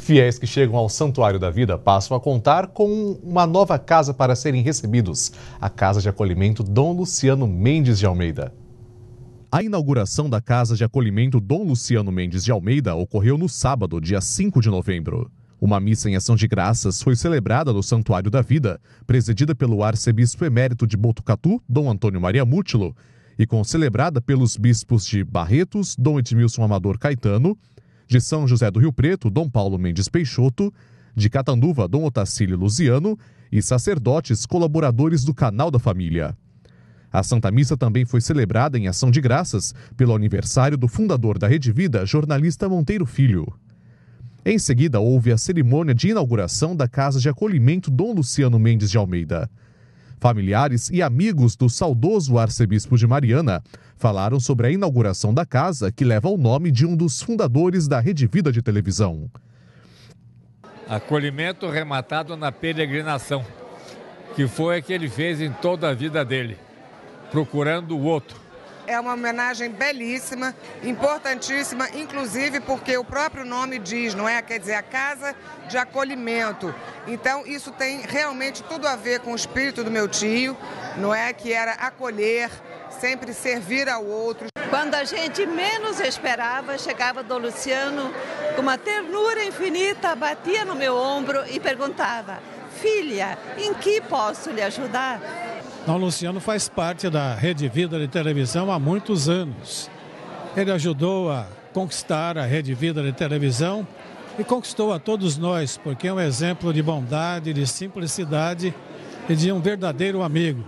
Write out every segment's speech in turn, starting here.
Fiéis que chegam ao Santuário da Vida passam a contar com uma nova casa para serem recebidos a Casa de Acolhimento Dom Luciano Mendes de Almeida. A inauguração da Casa de Acolhimento Dom Luciano Mendes de Almeida ocorreu no sábado, dia 5 de novembro. Uma missa em ação de graças foi celebrada no Santuário da Vida, presidida pelo arcebispo emérito de Botucatu, Dom Antônio Maria Mútilo, e concelebrada pelos bispos de Barretos, Dom Edmilson Amador Caetano, de São José do Rio Preto, Dom Paulo Mendes Peixoto, de Catanduva, Dom Otacílio Luziano e sacerdotes colaboradores do Canal da Família. A Santa Missa também foi celebrada em ação de graças pelo aniversário do fundador da Rede Vida, jornalista Monteiro Filho. Em seguida, houve a cerimônia de inauguração da Casa de Acolhimento Dom Luciano Mendes de Almeida. Familiares e amigos do saudoso arcebispo de Mariana falaram sobre a inauguração da casa que leva o nome de um dos fundadores da Rede Vida de televisão. Acolhimento rematado na peregrinação, que foi a que ele fez em toda a vida dele, procurando o outro é uma homenagem belíssima, importantíssima, inclusive porque o próprio nome diz, não é? Quer dizer, a casa de acolhimento. Então, isso tem realmente tudo a ver com o espírito do meu tio, não é? Que era acolher, sempre servir ao outro. Quando a gente menos esperava, chegava do Luciano com uma ternura infinita, batia no meu ombro e perguntava: Filha, em que posso lhe ajudar? O Luciano faz parte da Rede Vida de Televisão há muitos anos. Ele ajudou a conquistar a Rede Vida de Televisão e conquistou a todos nós, porque é um exemplo de bondade, de simplicidade e de um verdadeiro amigo.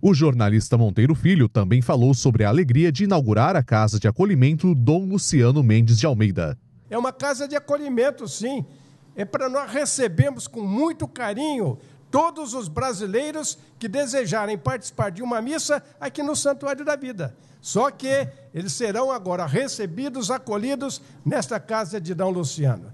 O jornalista Monteiro Filho também falou sobre a alegria de inaugurar a casa de acolhimento Dom Luciano Mendes de Almeida. É uma casa de acolhimento, sim. É para nós recebermos com muito carinho todos os brasileiros que desejarem participar de uma missa aqui no Santuário da Vida. Só que eles serão agora recebidos, acolhidos nesta casa de D. Luciano.